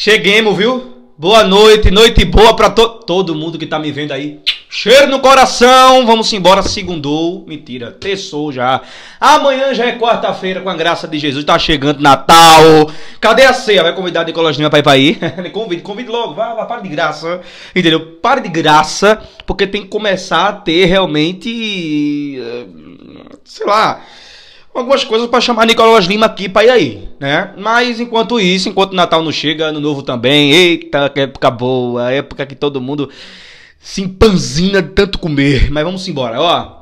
Cheguemos, viu? Boa noite, noite boa para to todo mundo que tá me vendo aí. Cheiro no coração, vamos embora, segundou. Mentira, terçou já. Amanhã já é quarta-feira, com a graça de Jesus, tá chegando Natal. Cadê a ceia? Vai convidar Nicolas Lima pra ir pra aí? convide, convide logo, vá, vá, para de graça. Entendeu? Para de graça, porque tem que começar a ter realmente. Eh, sei lá algumas coisas para chamar Nicolas Lima aqui para ir aí, né? Mas enquanto isso, enquanto Natal não chega, Ano Novo também, eita, que época boa, época que todo mundo se empanzina de tanto comer. Mas vamos embora, ó.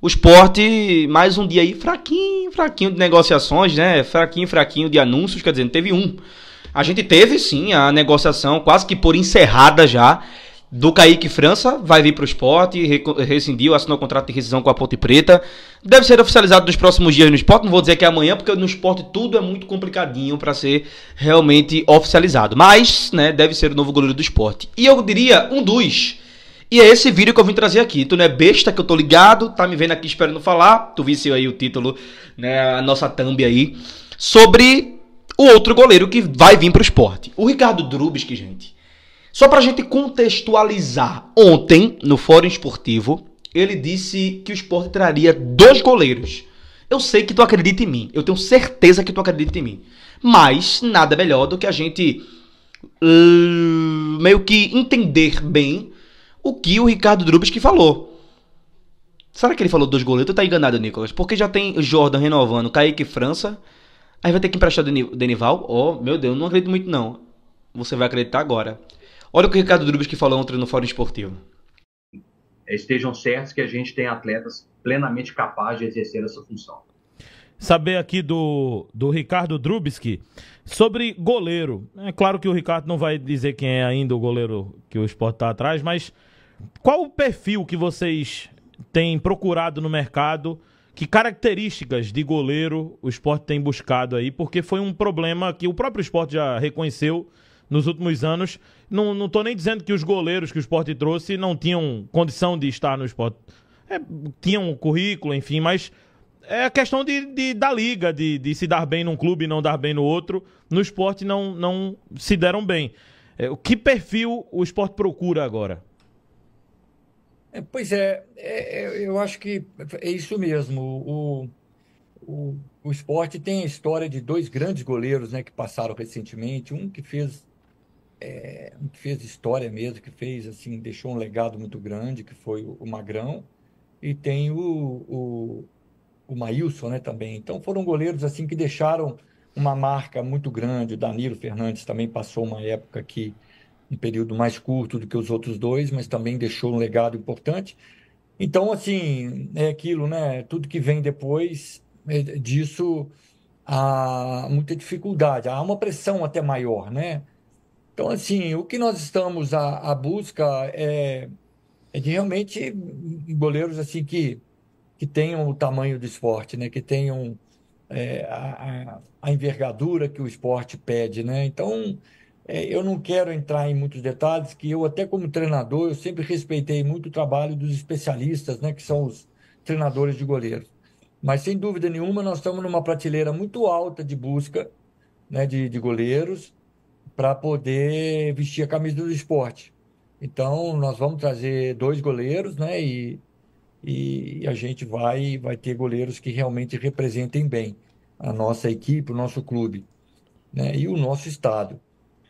O esporte, mais um dia aí fraquinho, fraquinho de negociações, né? Fraquinho, fraquinho de anúncios, quer dizer, não teve um. A gente teve sim a negociação quase que por encerrada já do Kaique França, vai vir para o esporte, rescindiu, assinou o contrato de rescisão com a Ponte Preta. Deve ser oficializado nos próximos dias no esporte, não vou dizer que é amanhã, porque no esporte tudo é muito complicadinho para ser realmente oficializado. Mas, né, deve ser o novo goleiro do esporte. E eu diria um dos. E é esse vídeo que eu vim trazer aqui. Tu não é besta que eu tô ligado, tá me vendo aqui esperando falar. Tu visse aí o título, né, a nossa thumb aí. Sobre o outro goleiro que vai vir para o esporte. O Ricardo Drubski, gente só para a gente contextualizar, ontem, no Fórum Esportivo, ele disse que o esporte traria dois goleiros. Eu sei que tu acredita em mim, eu tenho certeza que tu acredita em mim. Mas nada melhor do que a gente uh, meio que entender bem o que o Ricardo Drubsky falou. Será que ele falou dois goleiros? Tu tá enganado, Nicolas. Porque já tem Jordan renovando, Kaique França. Aí vai ter que emprestar o Denival. Oh, meu Deus, não acredito muito não. Você vai acreditar agora. Olha o que o Ricardo Drubes que falou ontem no Fórum Esportivo. Estejam certos que a gente tem atletas plenamente capazes de exercer essa função saber aqui do, do Ricardo Drubski sobre goleiro. É claro que o Ricardo não vai dizer quem é ainda o goleiro que o esporte está atrás, mas qual o perfil que vocês têm procurado no mercado? Que características de goleiro o esporte tem buscado aí? Porque foi um problema que o próprio esporte já reconheceu nos últimos anos. Não, não tô nem dizendo que os goleiros que o esporte trouxe não tinham condição de estar no esporte. É, tinham um currículo, enfim, mas é a questão de, de, da liga, de, de se dar bem num clube e não dar bem no outro. No esporte não, não se deram bem. É, que perfil o esporte procura agora? É, pois é, é, é, eu acho que é isso mesmo. O, o, o esporte tem a história de dois grandes goleiros né, que passaram recentemente. Um que fez é, que fez história mesmo, que fez assim, deixou um legado muito grande, que foi o, Magrão, e tem o, o, o Maílson né, também. Então foram goleiros assim que deixaram uma marca muito grande. O Danilo Fernandes também passou uma época aqui, um período mais curto do que os outros dois, mas também deixou um legado importante. Então, assim, é aquilo, né? Tudo que vem depois é, disso há muita dificuldade, há uma pressão até maior, né? Então, assim, o que nós estamos à, à busca é, é de realmente goleiros assim que, que tenham o tamanho do esporte, né? que tenham é, a, a, envergadura que o esporte pede. Né? Então, é, eu não quero entrar em muitos detalhes, que eu, até como treinador, eu sempre respeitei muito o trabalho dos especialistas, né? que são os treinadores de goleiros. Mas, sem dúvida nenhuma, nós estamos numa prateleira muito alta de busca né? de, de goleiros para poder vestir a camisa do esporte. Então, nós vamos trazer dois goleiros, né? E, e a gente vai, vai ter goleiros que realmente representem bem a nossa equipe, o nosso clube, né? E o nosso estado.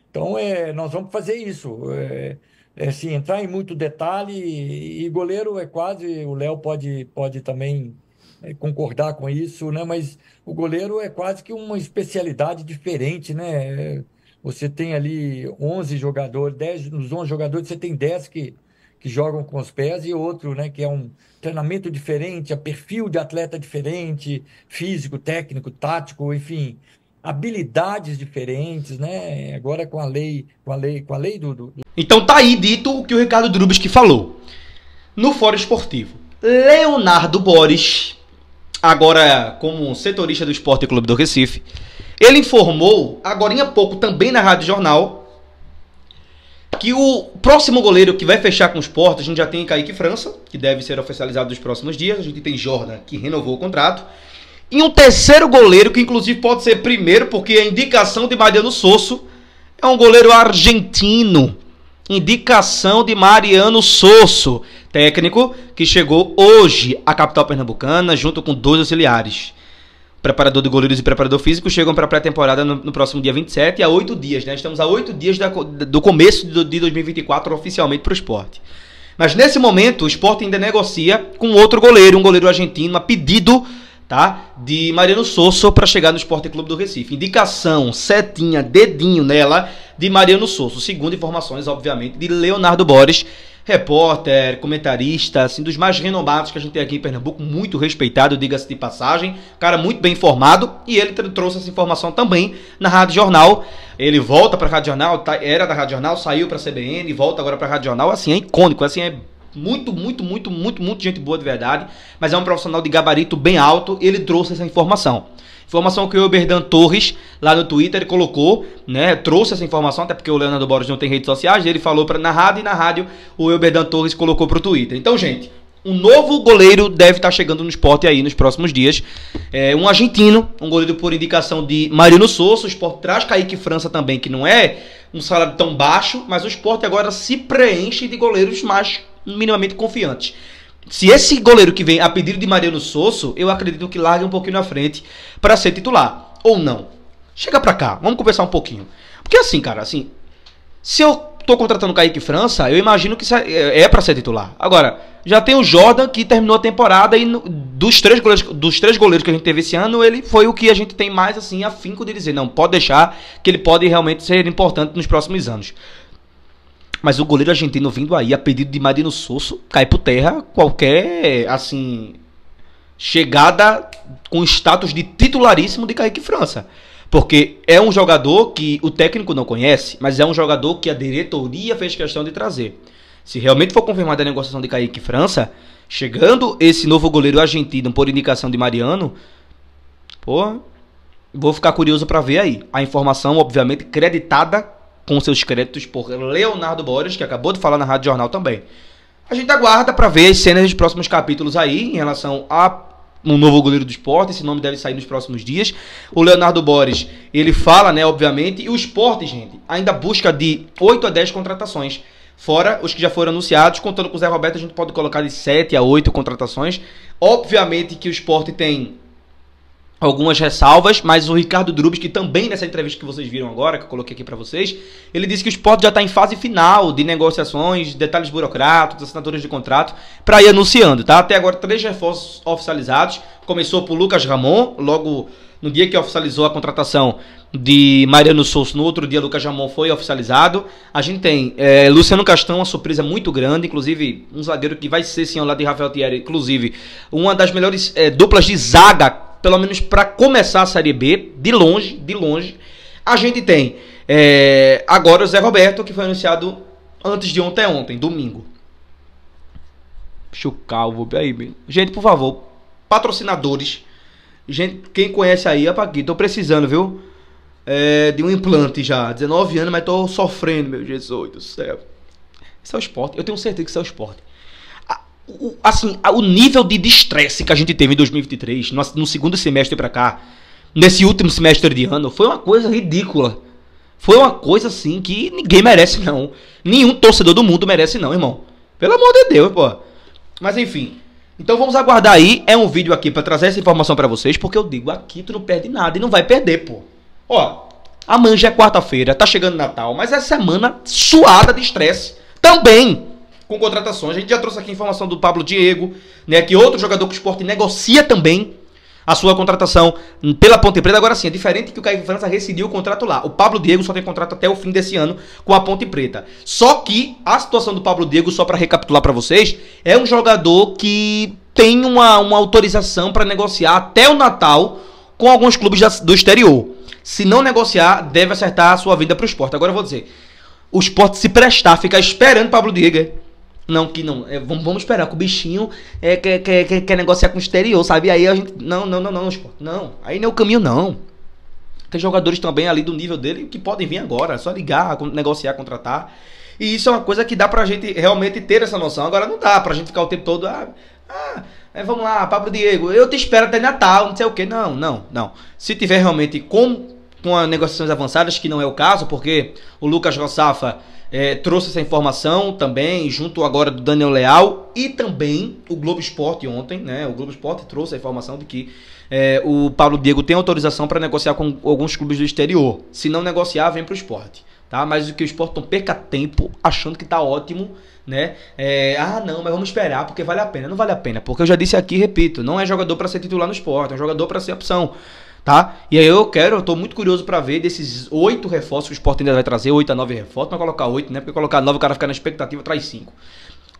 Então, é, nós vamos fazer isso. É, é, assim, entrar em muito detalhe e, e goleiro é quase... O Léo pode, pode também é, concordar com isso, né? Mas o goleiro é quase que uma especialidade diferente, né? É, você tem ali 11 jogadores, 10, nos 11 jogadores você tem 10 que, que jogam com os pés e outro, né, que é um treinamento diferente, é perfil de atleta diferente, físico, técnico, tático, enfim, habilidades diferentes, né? Agora com a lei, com a lei, com a lei do, do... Então tá aí dito o que o Ricardo que falou no Fórum Esportivo. Leonardo Borges, agora como setorista do Esporte Clube do Recife, ele informou, agora há pouco, também na Rádio Jornal, que o próximo goleiro que vai fechar com os portos, a gente já tem Kaique França, que deve ser oficializado nos próximos dias, a gente tem Jordan, que renovou o contrato, e um terceiro goleiro, que inclusive pode ser primeiro, porque a indicação de Mariano Sosso é um goleiro argentino. Indicação de Mariano Sosso, técnico que chegou hoje à capital pernambucana junto com dois auxiliares preparador de goleiros e preparador físico, chegam para a pré-temporada no, no, próximo dia 27 e há oito dias, né? Estamos a oito dias da, do começo de 2024 oficialmente para o esporte. Mas nesse momento, o esporte ainda negocia com outro goleiro, um goleiro argentino, a pedido tá? De Mariano Souza para chegar no Esporte Clube do Recife. Indicação, setinha, dedinho nela de Mariano Souza. Segundo informações, obviamente, de Leonardo Borges, repórter, comentarista, assim, dos mais renomados que a gente tem aqui em Pernambuco, muito respeitado, diga-se de passagem, cara muito bem informado, e ele trouxe essa informação também na Rádio Jornal. Ele volta para a Rádio Jornal, tá, era da Rádio Jornal, saiu para a CBN, volta agora para a Rádio Jornal, assim, é icônico, assim, é muito, muito, muito, muito, muito gente boa de verdade, mas é um profissional de gabarito bem alto, ele trouxe essa informação. Informação que o Berdan Torres, lá no Twitter, colocou, né? Trouxe essa informação, até porque o Leonardo Borges não tem redes sociais, ele falou pra, na rádio e na rádio o Elberdan Torres colocou pro Twitter. Então, gente, um novo goleiro deve estar tá chegando no esporte aí nos próximos dias. É, um argentino, um goleiro por indicação de Marino Souza. O esporte traz Kaique França também, que não é um salário tão baixo, mas o esporte agora se preenche de goleiros mais minimamente confiantes. Se esse goleiro que vem a pedido de Mariano Sosso, eu acredito que largue um pouquinho na frente para ser titular. Ou não. Chega pra cá, vamos conversar um pouquinho. Porque assim, cara, assim. Se eu tô contratando o Kaique França, eu imagino que é, é para ser titular. Agora, já tem o Jordan que terminou a temporada e dos, três goleiros, dos três goleiros que a gente teve esse ano, ele foi o que a gente tem mais assim afinco de dizer, não, pode deixar que ele pode realmente ser importante nos próximos anos. Mas o goleiro argentino vindo aí, a pedido de Marino Sosso, cai por terra qualquer, assim, chegada com status de titularíssimo de Kaique França. Porque é um jogador que o técnico não conhece, mas é um jogador que a diretoria fez questão de trazer. Se realmente for confirmada a negociação de Kaique França, chegando esse novo goleiro argentino por indicação de Mariano, pô, vou ficar curioso para ver aí. A informação, obviamente, creditada com seus créditos por Leonardo Borges, que acabou de falar na Rádio Jornal também. A gente aguarda para ver as cenas dos próximos capítulos aí em relação a um novo goleiro do esporte, esse nome deve sair nos próximos dias. O Leonardo Borges, ele fala, né, obviamente, e o esporte, gente, ainda busca de 8 a 10 contratações. Fora os que já foram anunciados, contando com o Zé Roberto, a gente pode colocar de 7 a 8 contratações. Obviamente que o esporte tem algumas ressalvas, mas o Ricardo Drubes, que também nessa entrevista que vocês viram agora, que eu coloquei aqui para vocês, ele disse que o esporte já está em fase final de negociações, detalhes burocráticos, assinaturas de contrato, para ir anunciando, tá? Até agora, três reforços oficializados. Começou por Lucas Ramon, logo no dia que oficializou a contratação de Mariano Souza, no outro dia Lucas Ramon foi oficializado. A gente tem é, Luciano Castão, uma surpresa muito grande, inclusive um zagueiro que vai ser, sim, ao lado de Rafael Thierry, inclusive uma das melhores é, duplas de zaga pelo menos para começar a Série B, de longe, de longe. A gente tem é, agora o Zé Roberto, que foi anunciado antes de ontem, ontem, domingo. Bicho calvo, aí, gente, por favor, patrocinadores, gente, quem conhece aí, opa, é aqui, tô precisando, viu? É, de um implante já, 19 anos, mas tô sofrendo, meu Jesus do céu. Isso é o esporte, eu tenho certeza que isso é o esporte assim, o nível de estresse que a gente teve em 2023, no, no segundo semestre para cá, nesse último semestre de ano, foi uma coisa ridícula. Foi uma coisa assim que ninguém merece, não. Nenhum torcedor do mundo merece, não, irmão. Pelo amor de Deus, pô. Mas enfim. Então vamos aguardar aí. É um vídeo aqui para trazer essa informação para vocês, porque eu digo, aqui tu não perde nada e não vai perder, pô. Ó, amanhã já é quarta-feira, tá chegando Natal, mas é semana suada de estresse também com contratações. A gente já trouxe aqui informação do Pablo Diego, né, que outro jogador que o esporte negocia também a sua contratação pela Ponte Preta. Agora sim, é diferente que o Caio França rescindiu o contrato lá. O Pablo Diego só tem contrato até o fim desse ano com a Ponte Preta. Só que a situação do Pablo Diego, só para recapitular para vocês, é um jogador que tem uma, uma autorização para negociar até o Natal com alguns clubes da, do exterior. Se não negociar, deve acertar a sua vida para o esporte. Agora eu vou dizer, o esporte se prestar, ficar esperando Pablo Diego não, que não. É, vamos, vamos esperar que o bichinho é, quer, quer, quer, quer negociar com o exterior, sabe? Aí a gente. Não, não, não, não, esporte. Não. Aí não é o caminho, não. Tem jogadores também ali do nível dele que podem vir agora. É só ligar, negociar, contratar. E isso é uma coisa que dá pra gente realmente ter essa noção. Agora não dá pra gente ficar o tempo todo. Ah, ah é, vamos lá, Pablo Diego, eu te espero até Natal, não sei o que. Não, não, não. Se tiver realmente com, com negociações avançadas, que não é o caso, porque o Lucas Rossafa é, trouxe essa informação também, junto agora do Daniel Leal e também o Globo Esporte ontem, né? O Globo Esporte trouxe a informação de que é, o Paulo Diego tem autorização para negociar com alguns clubes do exterior. Se não negociar, vem para o esporte. Tá? Mas o que o esporte não perca tempo achando que está ótimo, né? É, ah, não, mas vamos esperar porque vale a pena. Não vale a pena, porque eu já disse aqui, repito, não é jogador para ser titular no esporte, é um jogador para ser opção. Tá? E aí eu quero, eu tô muito curioso para ver desses oito reforços que o Sport ainda vai trazer, oito a nove reforços, mas é colocar oito, né? Porque colocar nove o cara fica na expectativa, traz cinco.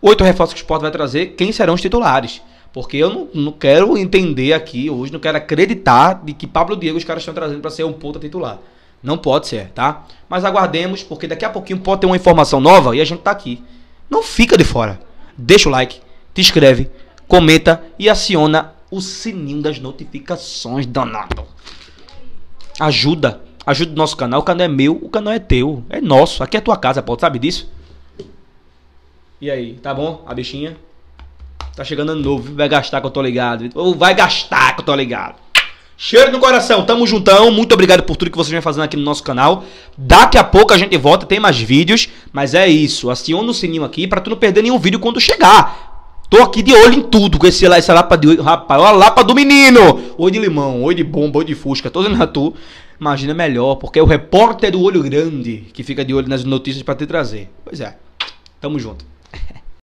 Oito reforços que o Sport vai trazer, quem serão os titulares? Porque eu não, não quero entender aqui hoje, não quero acreditar de que Pablo Diego os caras estão trazendo para ser um ponta titular. Não pode ser, tá? Mas aguardemos, porque daqui a pouquinho pode ter uma informação nova e a gente tá aqui. Não fica de fora. Deixa o like, te inscreve, comenta e aciona o sininho das notificações, Donato. Ajuda. Ajuda o nosso canal. O canal é meu, o canal é teu. É nosso. Aqui é tua casa, Paulo. Sabe disso? E aí, tá bom? A bichinha? Tá chegando ano novo. Vai gastar que eu tô ligado. Ou vai gastar que eu tô ligado. Cheiro no coração, tamo juntão. Muito obrigado por tudo que vocês vêm fazendo aqui no nosso canal. Daqui a pouco a gente volta, tem mais vídeos. Mas é isso, aciona o sininho aqui para tu não perder nenhum vídeo quando chegar. Tô aqui de olho em tudo com esse, essa lapa de olho. Rapaz, olha a lapa do menino! Oi de limão, oi de bomba, oi de fusca. Tô dizendo a tu. Imagina melhor, porque é o repórter do olho grande que fica de olho nas notícias para te trazer. Pois é. Tamo junto.